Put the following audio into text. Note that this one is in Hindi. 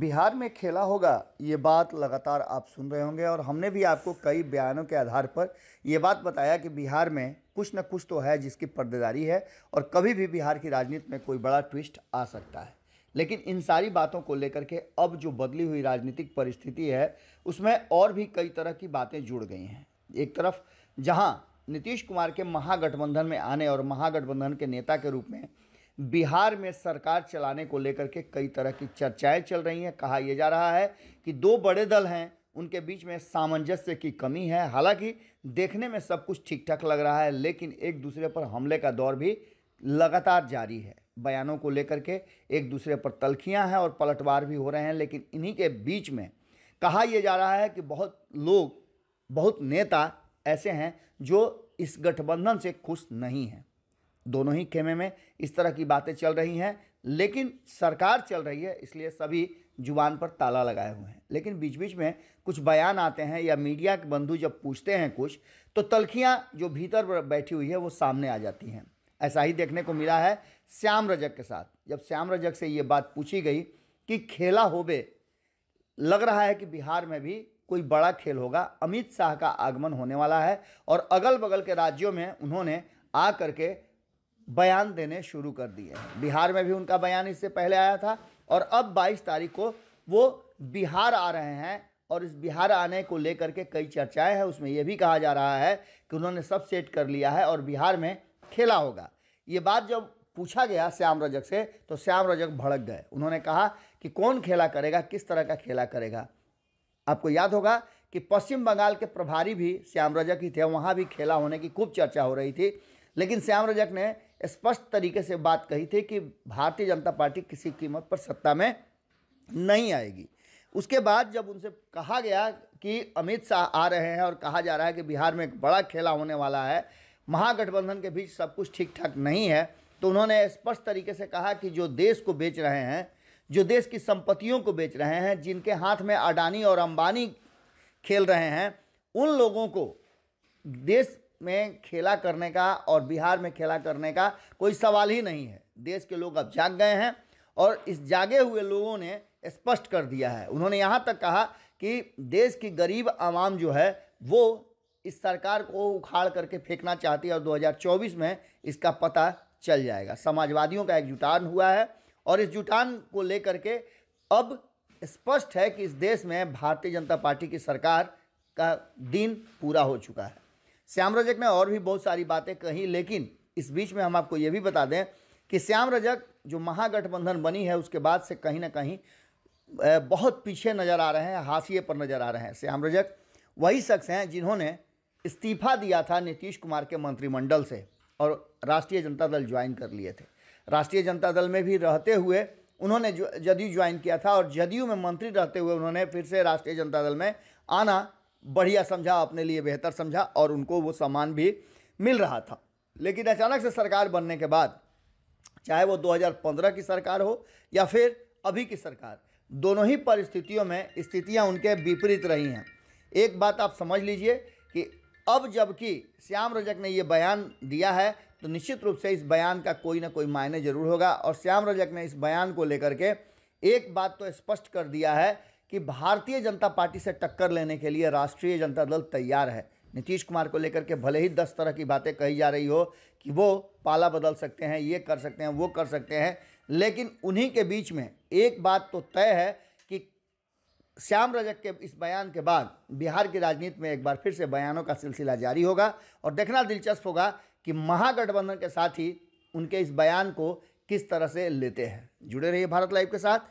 बिहार में खेला होगा ये बात लगातार आप सुन रहे होंगे और हमने भी आपको कई बयानों के आधार पर ये बात बताया कि बिहार में कुछ न कुछ तो है जिसकी पर्देदारी है और कभी भी बिहार की राजनीति में कोई बड़ा ट्विस्ट आ सकता है लेकिन इन सारी बातों को लेकर के अब जो बदली हुई राजनीतिक परिस्थिति है उसमें और भी कई तरह की बातें जुड़ गई हैं एक तरफ जहाँ नीतीश कुमार के महागठबंधन में आने और महागठबंधन के नेता के रूप में बिहार में सरकार चलाने को लेकर के कई तरह की चर्चाएं चल रही हैं कहा यह जा रहा है कि दो बड़े दल हैं उनके बीच में सामंजस्य की कमी है हालांकि देखने में सब कुछ ठीक ठाक लग रहा है लेकिन एक दूसरे पर हमले का दौर भी लगातार जारी है बयानों को लेकर के एक दूसरे पर तलखियाँ हैं और पलटवार भी हो रहे हैं लेकिन इन्हीं के बीच में कहा यह जा रहा है कि बहुत लोग बहुत नेता ऐसे हैं जो इस गठबंधन से खुश नहीं हैं दोनों ही खेमे में इस तरह की बातें चल रही हैं लेकिन सरकार चल रही है इसलिए सभी जुबान पर ताला लगाए हुए हैं लेकिन बीच बीच में कुछ बयान आते हैं या मीडिया के बंधु जब पूछते हैं कुछ तो तलखियाँ जो भीतर बैठी हुई है वो सामने आ जाती हैं ऐसा ही देखने को मिला है श्याम रजक के साथ जब श्याम रजक से ये बात पूछी गई कि खेला होबे लग रहा है कि बिहार में भी कोई बड़ा खेल होगा अमित शाह का आगमन होने वाला है और अगल बगल के राज्यों में उन्होंने आ करके बयान देने शुरू कर दिए हैं बिहार में भी उनका बयान इससे पहले आया था और अब 22 तारीख को वो बिहार आ रहे हैं और इस बिहार आने को लेकर के कई चर्चाएं हैं उसमें यह भी कहा जा रहा है कि उन्होंने सब सेट कर लिया है और बिहार में खेला होगा ये बात जब पूछा गया श्याम रजक से तो श्याम रजक भड़क गए उन्होंने कहा कि कौन खेला करेगा किस तरह का खेला करेगा आपको याद होगा कि पश्चिम बंगाल के प्रभारी भी श्याम रजक ही थे वहाँ भी खेला होने की खूब चर्चा हो रही थी लेकिन श्याम रजक ने स्पष्ट तरीके से बात कही थी कि भारतीय जनता पार्टी किसी कीमत पर सत्ता में नहीं आएगी उसके बाद जब उनसे कहा गया कि अमित शाह आ रहे हैं और कहा जा रहा है कि बिहार में एक बड़ा खेला होने वाला है महागठबंधन के बीच सब कुछ ठीक ठाक नहीं है तो उन्होंने स्पष्ट तरीके से कहा कि जो देश को बेच रहे हैं जो देश की संपत्तियों को बेच रहे हैं जिनके हाथ में अडानी और अंबानी खेल रहे हैं उन लोगों को देश में खेला करने का और बिहार में खेला करने का कोई सवाल ही नहीं है देश के लोग अब जाग गए हैं और इस जागे हुए लोगों ने स्पष्ट कर दिया है उन्होंने यहाँ तक कहा कि देश की गरीब आवाम जो है वो इस सरकार को उखाड़ करके फेंकना चाहती है और 2024 में इसका पता चल जाएगा समाजवादियों का एक जुटान हुआ है और इस जुटान को लेकर के अब स्पष्ट है कि इस देश में भारतीय जनता पार्टी की सरकार का दिन पूरा हो चुका है श्याम रजक ने और भी बहुत सारी बातें कही लेकिन इस बीच में हम आपको ये भी बता दें कि श्याम रजक जो महागठबंधन बनी है उसके बाद से कहीं ना कहीं बहुत पीछे नज़र आ रहे हैं हाशिए पर नज़र आ रहे हैं श्याम रजक वही शख्स हैं जिन्होंने इस्तीफा दिया था नीतीश कुमार के मंत्रिमंडल से और राष्ट्रीय जनता दल ज्वाइन कर लिए थे राष्ट्रीय जनता दल में भी रहते हुए उन्होंने जदयू ज्वाइन किया था और जदयू में मंत्री रहते हुए उन्होंने फिर से राष्ट्रीय जनता दल में आना बढ़िया समझा अपने लिए बेहतर समझा और उनको वो सामान भी मिल रहा था लेकिन अचानक से सरकार बनने के बाद चाहे वो 2015 की सरकार हो या फिर अभी की सरकार दोनों ही परिस्थितियों में स्थितियां उनके विपरीत रही हैं एक बात आप समझ लीजिए कि अब जबकि श्याम रजक ने ये बयान दिया है तो निश्चित रूप से इस बयान का कोई ना कोई मायने जरूर होगा और श्याम रजक ने इस बयान को लेकर के एक बात तो स्पष्ट कर दिया है कि भारतीय जनता पार्टी से टक्कर लेने के लिए राष्ट्रीय जनता दल तैयार है नीतीश कुमार को लेकर के भले ही दस तरह की बातें कही जा रही हो कि वो पाला बदल सकते हैं ये कर सकते हैं वो कर सकते हैं लेकिन उन्हीं के बीच में एक बात तो तय है कि श्याम रजक के इस बयान के बाद बिहार की राजनीति में एक बार फिर से बयानों का सिलसिला जारी होगा और देखना दिलचस्प होगा कि महागठबंधन के साथ ही उनके इस बयान को किस तरह से लेते हैं जुड़े रहिए भारत लाइव के साथ